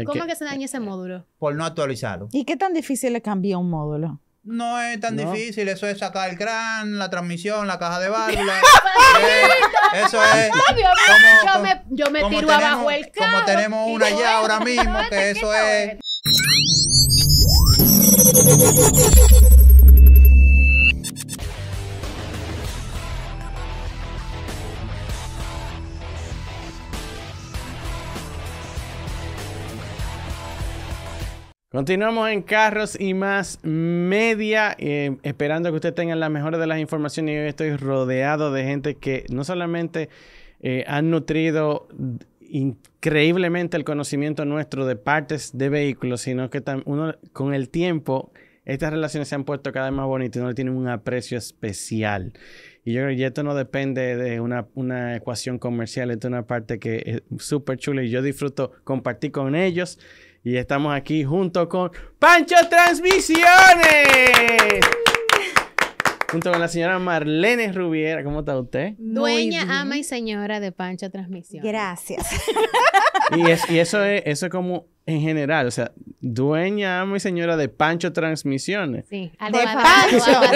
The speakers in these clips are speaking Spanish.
Eh, ¿Cómo que, que se daña ese módulo? Por no actualizarlo. ¿Y qué tan difícil es cambiar un módulo? No es tan difícil, eso es sacar el crán, la transmisión, la caja de válvulas. Eh, eso es. yo, me, tiro abajo el Como tenemos una ya ahora mismo, este que eso es. Este Continuamos en Carros y más media, eh, esperando que usted tengan la mejores de las informaciones. Yo estoy rodeado de gente que no solamente eh, han nutrido increíblemente el conocimiento nuestro de partes de vehículos, sino que con el tiempo estas relaciones se han puesto cada vez más bonitas y uno le tiene un aprecio especial. Y yo creo que esto no depende de una, una ecuación comercial, esto es una parte que es súper chula y yo disfruto compartir con ellos. Y estamos aquí junto con Pancho Transmisiones. junto con la señora Marlene Rubiera. ¿Cómo está usted? Dueña, ama y señora de Pancho Transmisiones. Gracias. y, eso, es, eso es como en general, o sea, dueña, amo y señora de Pancho Transmisiones. Sí, de Pancho. Ah.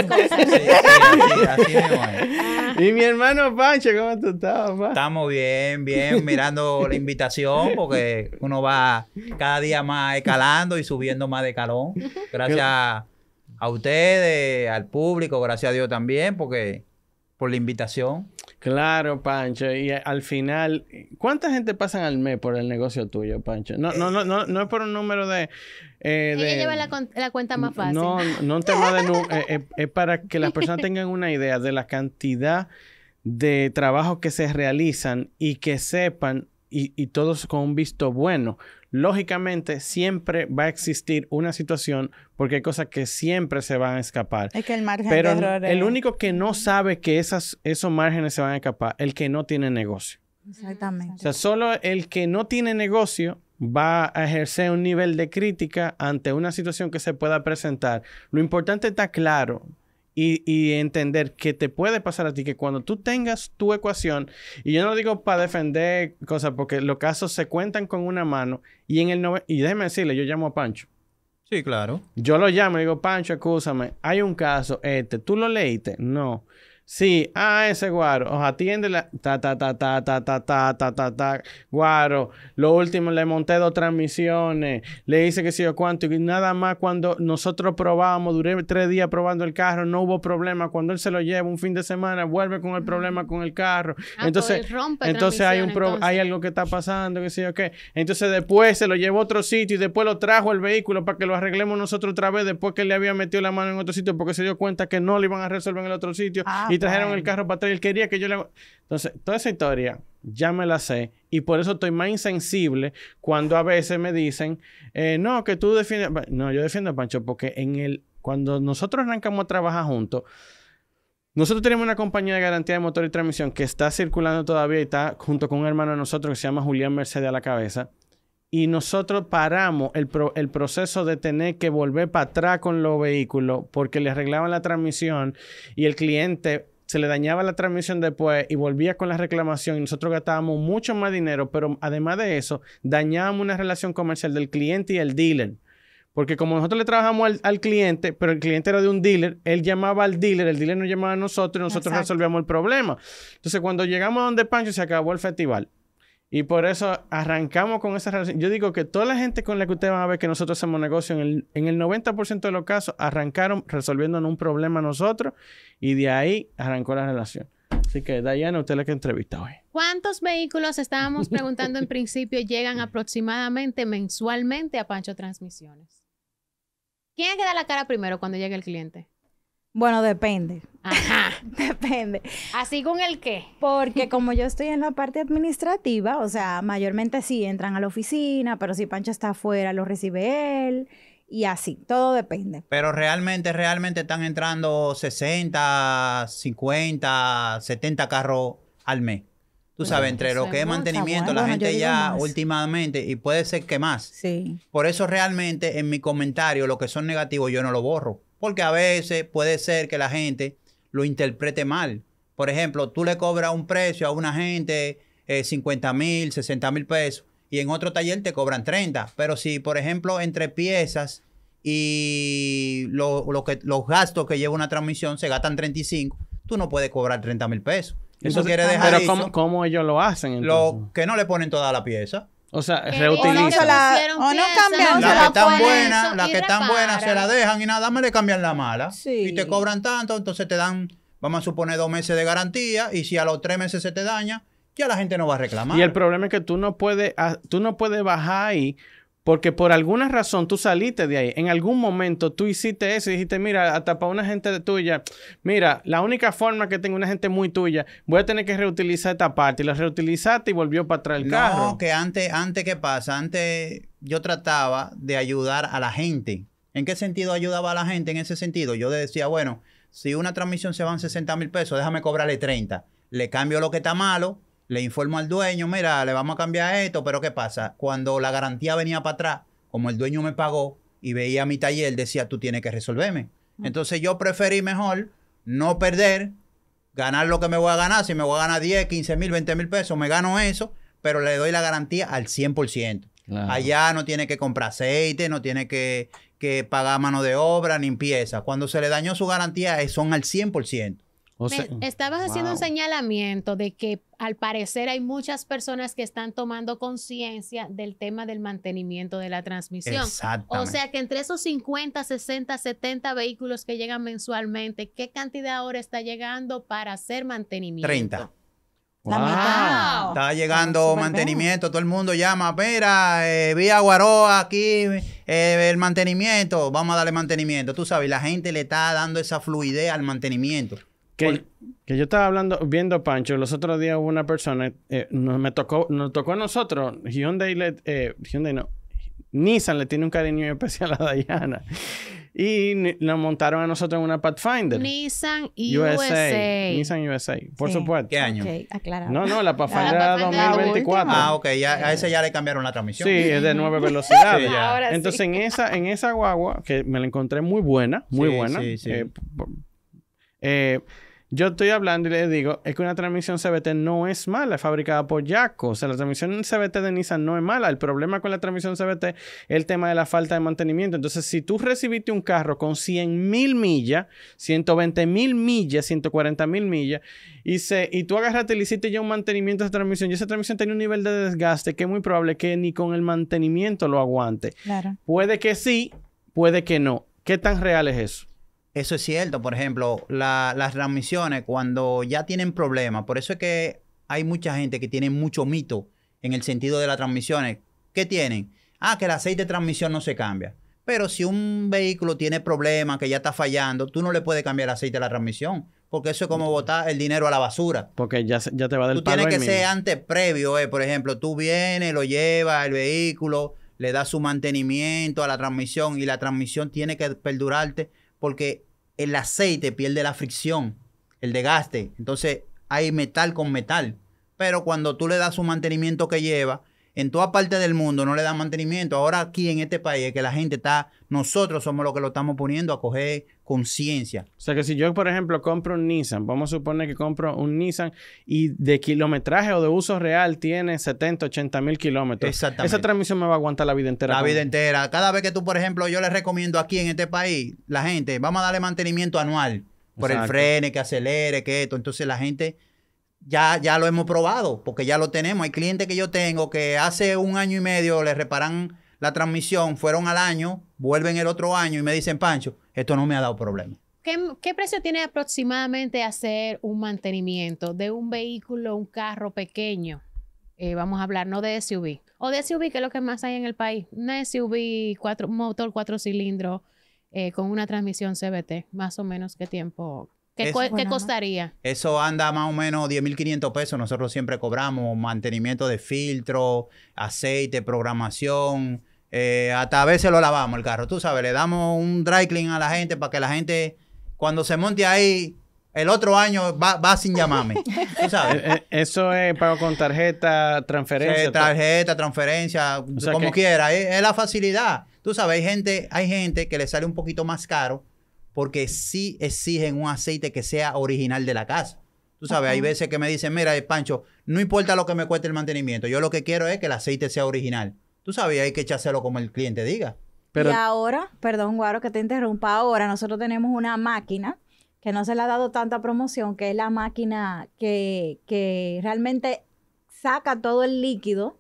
Y mi hermano Pancho, ¿cómo tú estás, papá? Estamos bien, bien, mirando la invitación, porque uno va cada día más escalando y subiendo más de calor. Gracias a ustedes, al público, gracias a Dios también, porque por la invitación. Claro, Pancho. Y al final, ¿cuánta gente pasan al mes por el negocio tuyo, Pancho? No, no, no, no, es por un número de. Eh, Ella lleva la, cuenta más fácil. No, no te de eh, eh, Es para que las personas tengan una idea de la cantidad de trabajos que se realizan y que sepan y todos con un visto bueno lógicamente siempre va a existir una situación porque hay cosas que siempre se van a escapar. el Pero el único que no sabe que esas, esos márgenes se van a escapar, el que no tiene negocio. Exactamente. O sea, solo el que no tiene negocio va a ejercer un nivel de crítica ante una situación que se pueda presentar. Lo importante está claro, y, entender que te puede pasar a ti que cuando tú tengas tu ecuación, y yo no lo digo para defender cosas, porque los casos se cuentan con una mano, y en el no, y déjeme decirle, yo llamo a Pancho. Sí, claro. Yo lo llamo y digo, Pancho, acúsame, hay un caso, este, ¿tú lo leíste? No. Sí, ah, ese guaro. Os atiende la. Ta, ta, ta, ta, ta, ta, ta, ta, ta, Guaro. Lo último, le monté dos transmisiones. Le hice que sé yo cuánto. Y nada más cuando nosotros probábamos, duré tres días probando el carro, no hubo problema. Cuando él se lo lleva un fin de semana, vuelve con el problema con el carro. entonces, rompe entonces hay un hay algo que está pasando, que sé yo qué. Entonces después se lo llevó a otro sitio y después lo trajo el vehículo para que lo arreglemos nosotros otra vez después que le había metido la mano en otro sitio porque se dio cuenta que no lo iban a resolver en el otro sitio. Ah, y trajeron el carro para atrás y él quería que yo le... Entonces, toda esa historia ya me la sé y por eso estoy más insensible cuando a veces me dicen, eh, no, que tú defiendes... No, yo defiendo a Pancho porque en el... cuando nosotros arrancamos a trabajar juntos, nosotros tenemos una compañía de garantía de motor y transmisión que está circulando todavía y está junto con un hermano de nosotros que se llama Julián Mercedes a la cabeza y nosotros paramos el, el, proceso de tener que volver para atrás con los vehículos porque le arreglaban la transmisión y el cliente se le dañaba la transmisión después y volvía con la reclamación y nosotros gastábamos mucho más dinero, pero además de eso, dañábamos una relación comercial del cliente y el dealer. Porque como nosotros le trabajamos al, cliente, pero el cliente era de un dealer, él llamaba al dealer, el dealer nos llamaba a nosotros y nosotros resolvíamos el problema. Entonces, cuando llegamos a donde Pancho, se acabó el festival. Y por eso arrancamos con esa relación. Yo digo que toda la gente con la que usted va a ver que nosotros hacemos negocio, en el, 90% de los casos, arrancaron resolviéndonos un problema nosotros y de ahí arrancó la relación. Así que, Dayana, usted la que entrevista hoy. ¿Cuántos vehículos estábamos preguntando en principio llegan aproximadamente mensualmente a Pancho Transmisiones? ¿Quién es que da la cara primero cuando llega el cliente? Bueno, depende. Ajá. depende. ¿Así con el qué? Porque como yo estoy en la parte administrativa, o sea, mayormente sí entran a la oficina, pero si Pancho está afuera, lo recibe él. Y así, todo depende. Pero realmente, realmente están entrando 60, 50, 70 carros al mes. Tú sabes, entre lo que es mantenimiento, la gente ya últimamente, y puede ser que más. Sí. Por eso realmente en mi comentario, lo que son negativos, yo no lo borro porque a veces puede ser que la gente lo interprete mal. Por ejemplo, tú le cobras un precio a una gente 50 eh, mil, 60 mil pesos y en otro taller te cobran 30. Pero si, por ejemplo, entre piezas y lo, que, los gastos que lleva una transmisión se gastan 35, tú no puedes cobrar 30 mil pesos. Eso quiere ah, dejar. Pero, ¿cómo, ¿cómo, ellos lo hacen? Entonces? Lo que no le ponen toda la pieza. O sea, reutilizan. o no cambian. La que están buenas la que están buenas se la dejan y nada más le cambian la mala. Y te cobran tanto, entonces te dan, vamos a suponer, dos meses de garantía y si a los tres meses se te daña, ya la gente no va a reclamar. Y el problema es que tú no puedes, ah, tú no puedes bajar ahí porque por alguna razón tú saliste de ahí. En algún momento tú hiciste eso y dijiste, mira, hasta para una gente tuya, mira, la única forma que tengo una gente muy tuya, voy a tener que reutilizar esta parte. Y la reutilizaste y volvió para atrás el carro. No, que antes, antes, ¿qué pasa? Antes yo trataba de ayudar a la gente. ¿En qué sentido ayudaba a la gente? En ese sentido, yo decía, bueno, si una transmisión se va van 60 mil pesos, déjame cobrarle 30. Le cambio lo que está malo, le informo al dueño, mira, le vamos a cambiar esto, pero ¿qué pasa? Cuando la garantía venía para atrás, como el dueño me pagó y veía mi taller, decía, tú tienes que resolverme. Entonces yo preferí mejor no perder, ganar lo que me voy a ganar. Si me voy a ganar 10, 15 mil, 20 mil pesos, me gano eso, pero le doy la garantía al 100%. Allá no tiene que comprar aceite, no tiene que, que pagar mano de obra, ni limpieza. Cuando se le dañó su garantía, eh, son al 100%. Mm, estabas haciendo un señalamiento de que al parecer hay muchas personas que están tomando conciencia del tema del mantenimiento de la transmisión. O sea que entre esos 50, 60, 70 vehículos que llegan mensualmente, ¿qué cantidad ahora está llegando para hacer mantenimiento? 30. Wow. Está llegando mantenimiento, todo el mundo llama, mira, eh, vía Guaroa aquí, eh, el mantenimiento, vamos a darle mantenimiento. Tú sabes, la gente le está dando esa fluidez al mantenimiento. Que, yo estaba hablando, viendo Pancho, los otros días hubo una persona, eh, nos, me tocó, nos tocó a nosotros, Hyundai, eh, Hyundai no, Nissan le tiene un cariño especial a Diana. Y nos montaron a nosotros en una Pathfinder. Nissan USA. Nissan USA, por supuesto. ¿Qué año? No, no, la Pathfinder era 2024. Ah, ok, a ese ya le cambiaron la transmisión. Sí, es de nueve velocidades. Entonces, en, esa, en esa guagua, que me la encontré muy buena, muy buena. eh, eh yo estoy hablando y le digo, es que una transmisión CBT no es mala, es fabricada por Yaco. O sea, la transmisión CBT de Nissan no es mala. El problema con la transmisión CBT es el tema de la falta de mantenimiento. Entonces, si tú recibiste un carro con 100 mil millas, 120 mil millas, 140 mil millas, y, se, y tú agarraste y le hiciste ya un mantenimiento de esa transmisión, y esa transmisión tiene un nivel de desgaste que es muy probable que ni con el mantenimiento lo aguante. Claro. Puede que sí, puede que no. ¿Qué tan real es eso? Eso es cierto, por ejemplo, las transmisiones cuando ya tienen problemas, por eso es que hay mucha gente que tiene mucho mito en el sentido de las transmisiones. ¿Qué tienen? Ah, que el aceite de transmisión no se cambia. Pero si un vehículo tiene problemas, que ya está fallando, tú no le puedes cambiar el aceite a la transmisión. Porque eso es como botar el dinero a la basura. Porque ya, ya te va del Tú tienes que ser antes previo, eh. por ejemplo, tú vienes, lo llevas el vehículo, le das su mantenimiento a la transmisión y la transmisión tiene que perdurarte porque el aceite pierde la fricción, el desgaste. Entonces hay metal con metal. Pero cuando tú le das un mantenimiento que lleva, en toda parte del mundo no le dan mantenimiento. Ahora aquí en este país es que la gente está, nosotros somos los que lo estamos poniendo a coger conciencia. O sea que si yo, por ejemplo, compro un Nissan, vamos a suponer que compro un Nissan y de kilometraje o de uso real tiene 70, 80 mil kilómetros. Exactamente. Esa transmisión me va a aguantar la vida entera. La vida entera. Cada vez que tú, por ejemplo, yo le recomiendo aquí en este país, la gente, vamos a darle mantenimiento anual por el frene, que acelere, que esto. Entonces la gente ya, lo hemos probado, porque ya lo tenemos. Hay clientes que yo tengo que hace un año y medio le reparan la transmisión, fueron al año, vuelven el otro año y me dicen, Pancho, esto no me ha dado problema. ¿Qué, precio tiene aproximadamente hacer un mantenimiento de un vehículo, un carro pequeño? Eh, vamos a hablar no de SUV, o de SUV, que es lo que más hay en el país. Una SUV, cuatro, motor cuatro cilindros, eh, con una transmisión CBT, más o menos qué tiempo ¿Qué, costaría? Eso anda más o menos 10.500 pesos. Nosotros siempre cobramos mantenimiento de filtro, aceite, programación. Eh, hasta a veces lo lavamos el carro, tú sabes. Le damos un dry clean a la gente para que la gente, cuando se monte ahí, el otro año va, va sin llamarme. ¿Tú sabes? Eh, eh, eso es pago con tarjeta, transferencia. tarjeta, transferencia, como quiera. Es, la facilidad. Tú sabes, gente, hay gente que le sale un poquito más caro porque sí exigen un aceite que sea original de la casa. Tú sabes, hay veces que me dicen, mira, eh, Pancho, no importa lo que me cueste el mantenimiento, yo lo que quiero es que el aceite sea original. Tú sabes, hay que echárselo como el cliente diga. Pero... Y ahora, perdón, Guaro, que te interrumpa, ahora nosotros tenemos una máquina que no se le ha dado tanta promoción, que es la máquina que, que realmente saca todo el líquido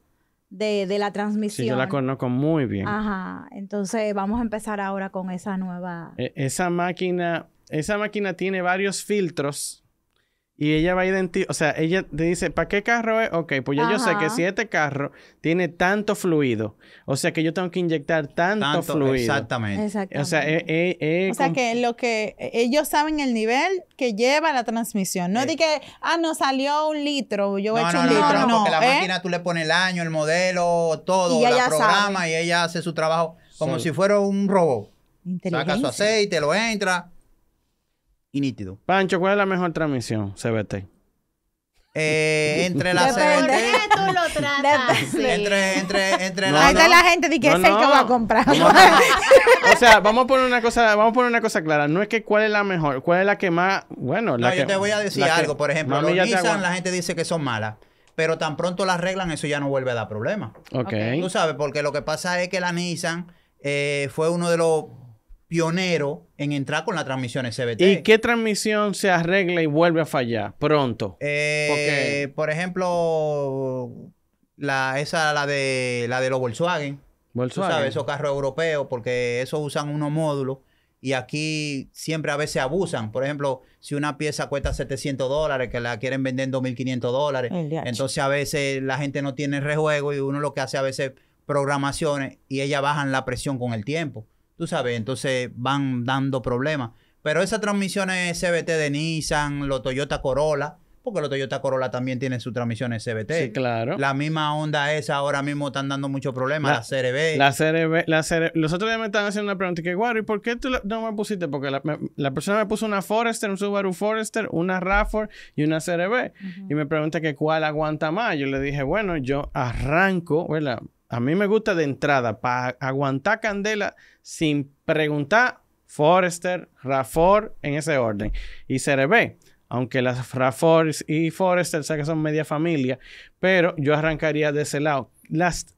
de, de, la transmisión. Sí, yo la conozco muy bien. Ajá, entonces vamos a empezar ahora con esa nueva... E, esa máquina, esa máquina tiene varios filtros y ella va a identificar, o sea, ella te dice, ¿para qué carro es? Ok, pues ya yo sé que si este carro tiene tanto fluido, o sea que yo tengo que inyectar tanto, fluido. Exactamente. O sea, es... E, e o sea que lo que e, ellos saben el nivel que lleva la transmisión. No es de que, ah, no salió un litro, yo he hecho no, un litro. No, no, porque la ¿eh? máquina tú le pones el año, el modelo, todo, y la programa y ella hace su trabajo como si fuera un robot. Saca su aceite, lo entra y nítido. Pancho, ¿cuál es la mejor transmisión? CBT. Eh, entre la Depende. tú lo tratas. Entre, entre, entre la. Ahí está la gente de que es el que va a comprar. o sea, vamos a poner una cosa, vamos a poner una cosa clara. No es que cuál es la mejor, cuál es la que más, bueno, la No, yo te voy a decir algo. Por ejemplo, los Nissan, la gente dice que son malas. Pero tan pronto la arreglan, eso ya no vuelve a dar problema. Ok. Tú sabes, porque lo que pasa es que la Nissan eh, fue uno de los pionero en entrar con la transmisión SBT. ¿Y qué transmisión se arregla y vuelve a fallar pronto? Eh, por ejemplo, esa, la de, la de los Volkswagen. Volkswagen. esos carros europeos, porque esos usan unos módulos y aquí siempre a veces abusan. Por ejemplo, si una pieza cuesta 700 dólares, que la quieren vender en 2.500 dólares, entonces a veces la gente no tiene rejuego y uno lo que hace a veces programaciones y ellas bajan la presión con el tiempo. Tú sabes, entonces van dando problemas. Pero esas transmisiones CBT de Nissan, los Toyota Corolla, porque los Toyota Corolla también tienen su transmisión CBT. Sí, claro. La misma onda esa ahora mismo están dando muchos problemas, la, CRB. La CRB, la Los otros días me estaban haciendo una pregunta que, ¿y ¿por qué tú no me pusiste? Porque la, persona me puso una Forester, un Subaru Forester, una rav y una CRB. Y me pregunta que cuál aguanta más. Yo le dije, bueno, yo arranco, ¿verdad? A mí me gusta de entrada, para aguantar candela sin preguntar, Forrester, Rafford, en ese orden. Y CRB, aunque las Rafor y Forrester sé que son media familia, pero yo arrancaría de ese lado. Las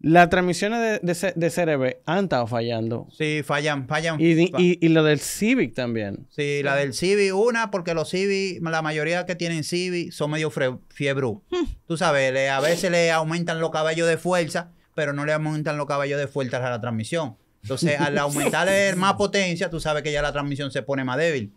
las transmisiones de, de, de, CRB han estado fallando. Sí, fallan, fallan. Y, y, lo del Civic también. Sí, la del Civic, una, porque los Civic, la mayoría que tienen Civic son medio fiebre, hmm. Tú sabes, a veces le aumentan los cabellos de fuerza, pero no le aumentan los caballos de fuerza a la transmisión. Entonces, al aumentarle más potencia, tú sabes que ya la transmisión se pone más débil.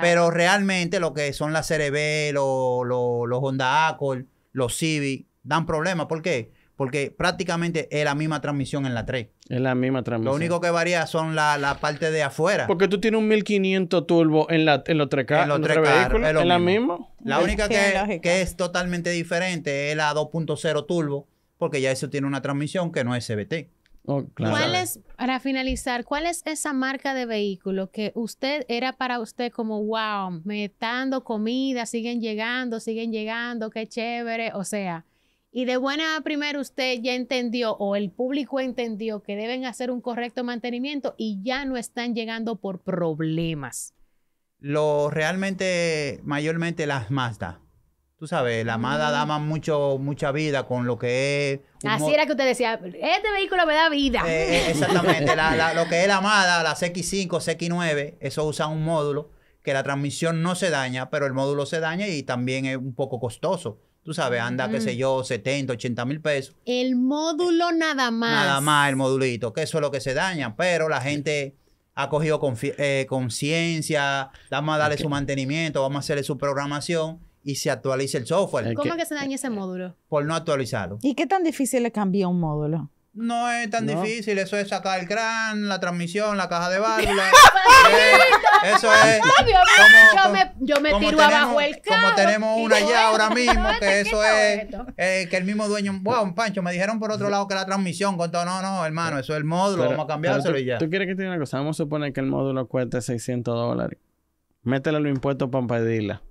Pero realmente lo que son las CRB, los, los, los Honda Accord, los Civic, dan problemas. ¿Por qué? Porque prácticamente es la misma transmisión en la 3. Es la misma transmisión. Lo único que varía son la, la parte de afuera. Porque tú tienes un 1500 turbo en, la, en los 3K. En los 3 Es, la misma. La única que, que, es totalmente diferente es la 2.0 turbo. Porque ya eso tiene una transmisión que no es CBT. Oh, para finalizar, cuál es esa marca de vehículo que usted era para usted como, wow, metando comida, siguen llegando, siguen llegando, qué chévere? O sea, y de buena primera usted ya entendió o el público entendió que deben hacer un correcto mantenimiento y ya no están llegando por problemas. Lo realmente, mayormente las Mazda. Tú sabes, la Mazda da mm. mucha vida con lo que es... Así era que usted decía, este vehículo me da vida. Eh, eh, exactamente, lo que es la Mazda, la CX5, CX9, eso usa un módulo que la transmisión no se daña, pero el módulo se daña y también es un poco costoso. Tú sabes, anda, qué sé yo, 70, 80 mil pesos. El módulo nada más. Nada más el modulito, que eso es lo que se daña, pero la gente ha cogido eh, conciencia, vamos a darle su mantenimiento, vamos a hacerle su programación y se actualiza el software. ¿Cómo es que se daña ese módulo? Por no actualizarlo. ¿Y qué tan difícil es cambiar un módulo? No es tan difícil, eso es sacar el crán, la transmisión, la caja de válvulas. eso es. como, yo, me, tiro tenemos, abajo el carro. Como tenemos una ya ahora mismo, que este eso es. Eh, que el mismo dueño. Wow, Pancho, me dijeron por otro lado que la transmisión. Con no, no, hermano, eso es el módulo, vamos a cambiárselo y ya. ¿Tú quieres que te diga una cosa? Vamos a suponer que el módulo cueste 600 dólares. Métele los impuestos para pedirla.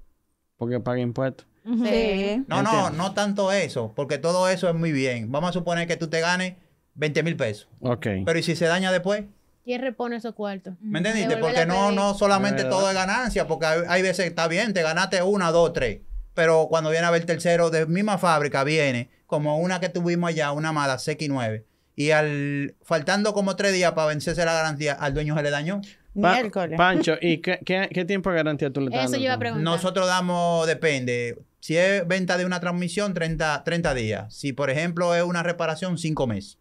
Porque paga impuestos. Sí. No, no, no tanto eso, porque todo eso es muy bien. Vamos a suponer que tú te ganes 20 mil pesos. Ok. Pero ¿y si se daña después? ¿Quién repone esos cuartos? Mm. ¿Me entendiste? Porque no, no solamente todo es ganancia, porque hay, veces que está bien, te ganaste una, dos, tres. Pero cuando viene a ver el tercero de misma fábrica, viene como una que tuvimos allá, una mala CX9. Y al faltando como tres días para vencerse la garantía, al dueño se le dañó. Miércoles. Pancho, ¿y qué, tiempo de garantía tú le das? Eso yo iba a preguntar. Nosotros damos, depende. Si es venta de una transmisión, 30, 30 días. Si, por ejemplo, es una reparación, cinco meses.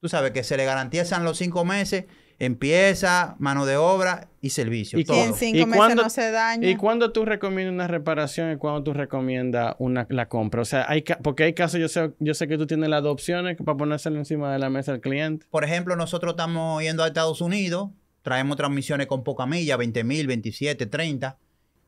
Tú sabes que se le garantizan los cinco meses, empieza, mano de obra y servicio. Y, en cinco meses no se daña. ¿Y cuándo tú recomiendas una reparación y cuándo tú recomiendas la compra? O sea, hay porque hay casos, yo sé, yo sé que tú tienes las dos opciones para ponérselo encima de la mesa al cliente. Por ejemplo, nosotros estamos yendo a Estados Unidos, traemos transmisiones con poca milla, 20 mil, 27, 30,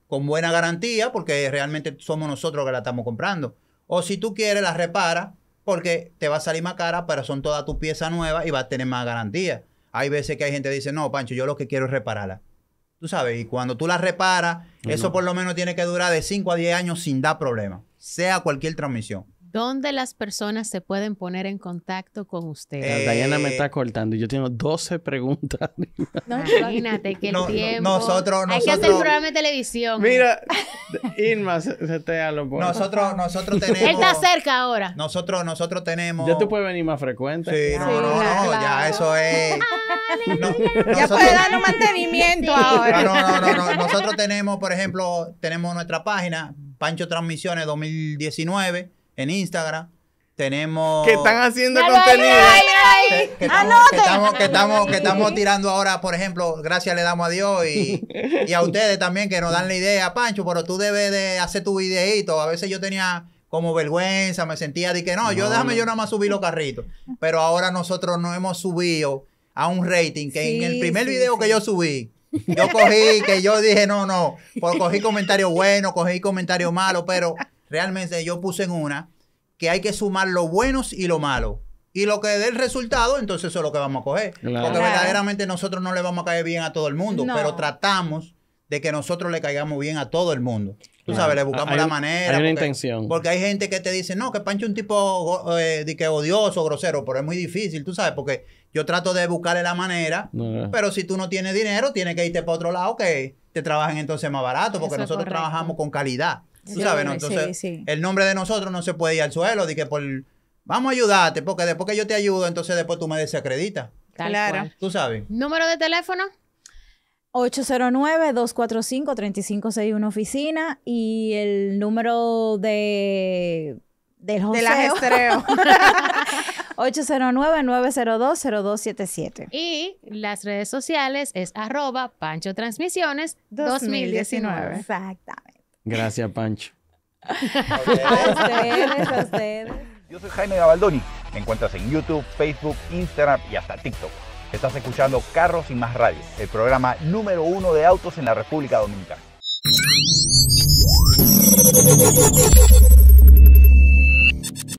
con buena garantía, porque realmente somos nosotros los que la estamos comprando. O si tú quieres, la repara porque te va a salir más cara, pero son todas tus piezas nuevas y va a tener más garantía. Hay veces que hay gente que dice, no, Pancho, yo lo que quiero es repararla. Tú sabes, y cuando tú la reparas, eso por lo menos tiene que durar de 5 a 10 años sin dar problema, sea cualquier transmisión. ¿Dónde las personas se pueden poner en contacto con ustedes? Diana Dayana me eh, está cortando y yo tengo 12 preguntas. No, imagínate que el tiempo... nosotros, Hay que hacer un programa de televisión. Mira, Irma, se, te da lo Nosotros, nosotros tenemos... Él está cerca ahora. Nosotros, nosotros tenemos... Ya tú puedes venir más frecuente. Sí, no, no, no, ya eso es... Ya puedes darle mantenimiento ahora. No, no, no, no, nosotros tenemos, por ejemplo, tenemos nuestra página, Pancho Transmisiones 2019 en Instagram. Tenemos. Que están haciendo contenido. que, estamos, que, estamos, tirando ahora, por ejemplo, gracias le damos a Dios y, a ustedes también que nos dan la idea, Pancho, pero tú debes de hacer tu videito A veces yo tenía como vergüenza, me sentía de que no, yo déjame yo nada más subir los carritos. Pero ahora nosotros no hemos subido a un rating que en el primer video que yo subí, yo cogí, que yo dije no, no, porque cogí comentarios buenos, cogí comentarios malos, pero realmente yo puse en una que hay que sumar lo buenos y lo malo. Y lo que dé el resultado, entonces eso es lo que vamos a coger. Porque verdaderamente nosotros no le vamos a caer bien a todo el mundo, pero tratamos de que nosotros le caigamos bien a todo el mundo. Tú sabes, le buscamos la manera. porque, intención. Porque hay gente que te dice, no, que Pancho es un tipo eh, que odioso, grosero, pero es muy difícil, tú sabes, porque yo trato de buscarle la manera, pero si tú no tienes dinero, tienes que irte para otro lado que te trabajen entonces más barato, porque nosotros trabajamos con calidad. Entonces, el nombre de nosotros no se puede ir al suelo, por vamos a ayudarte, porque después que yo te ayudo, entonces después tú me desacreditas. Claro. Tú sabes. Número de teléfono. 809-245-3561 oficina y el número de del De la gestreo. 809-902-0277. Y las redes sociales es arroba Pancho Transmisiones 2019. 2019. Exactamente. Gracias, Pancho. ustedes, a Yo soy Jaime Gabaldoni. Me encuentras en YouTube, Facebook, Instagram y hasta TikTok. Estás escuchando Carros y Más Radio, el programa número uno de autos en la República Dominicana.